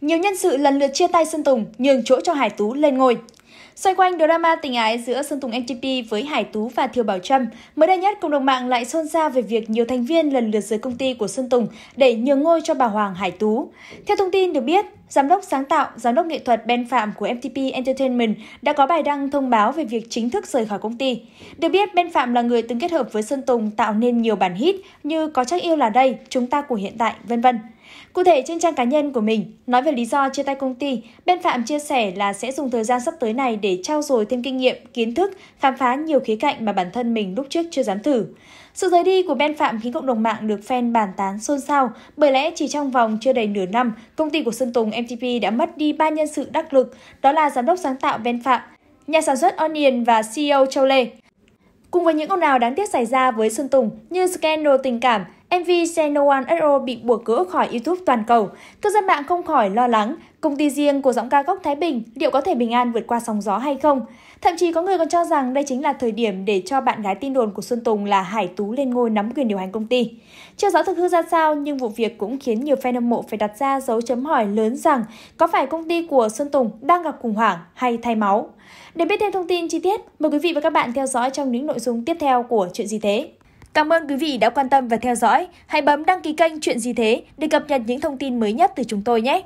Nhiều nhân sự lần lượt chia tay Sơn Tùng, nhường chỗ cho Hải Tú lên ngôi. Xoay quanh drama tình ái giữa Sơn Tùng MTP với Hải Tú và Thiều Bảo Trâm, mới đây nhất cộng đồng mạng lại xôn xao về việc nhiều thành viên lần lượt rời công ty của Sơn Tùng để nhường ngôi cho bà Hoàng Hải Tú. Theo thông tin được biết, Giám đốc sáng tạo, giám đốc nghệ thuật Ben Phạm của MTP Entertainment đã có bài đăng thông báo về việc chính thức rời khỏi công ty. Được biết, Ben Phạm là người từng kết hợp với Sơn Tùng tạo nên nhiều bản hit như Có chắc yêu là đây, Chúng ta của hiện tại, vân vân. Cụ thể trên trang cá nhân của mình, nói về lý do chia tay công ty, Ben Phạm chia sẻ là sẽ dùng thời gian sắp tới này để trao dồi thêm kinh nghiệm, kiến thức, khám phá nhiều khía cạnh mà bản thân mình lúc trước chưa dám thử. Sự rời đi của Ben Phạm khiến cộng đồng mạng được fan bàn tán xôn xao, bởi lẽ chỉ trong vòng chưa đầy nửa năm, công ty của Sơn Tùng MTP đã mất đi ba nhân sự đắc lực, đó là giám đốc sáng tạo Ben Phạm, nhà sản xuất Onion và CEO Châu Lê. Cùng với những ồn ào đáng tiếc xảy ra với Sơn Tùng như scandal tình cảm, MV Say No One At All bị buộc gỡ khỏi YouTube toàn cầu. Cư dân mạng không khỏi lo lắng, công ty riêng của giọng ca gốc Thái Bình liệu có thể bình an vượt qua sóng gió hay không? Thậm chí có người còn cho rằng đây chính là thời điểm để cho bạn gái tin đồn của Xuân Tùng là Hải Tú lên ngôi nắm quyền điều hành công ty. Chưa rõ thực hư ra sao nhưng vụ việc cũng khiến nhiều fan hâm mộ phải đặt ra dấu chấm hỏi lớn rằng có phải công ty của Xuân Tùng đang gặp khủng hoảng hay thay máu? Để biết thêm thông tin chi tiết, mời quý vị và các bạn theo dõi trong những nội dung tiếp theo của Chuyện gì thế? Cảm ơn quý vị đã quan tâm và theo dõi. Hãy bấm đăng ký kênh Chuyện gì thế để cập nhật những thông tin mới nhất từ chúng tôi nhé.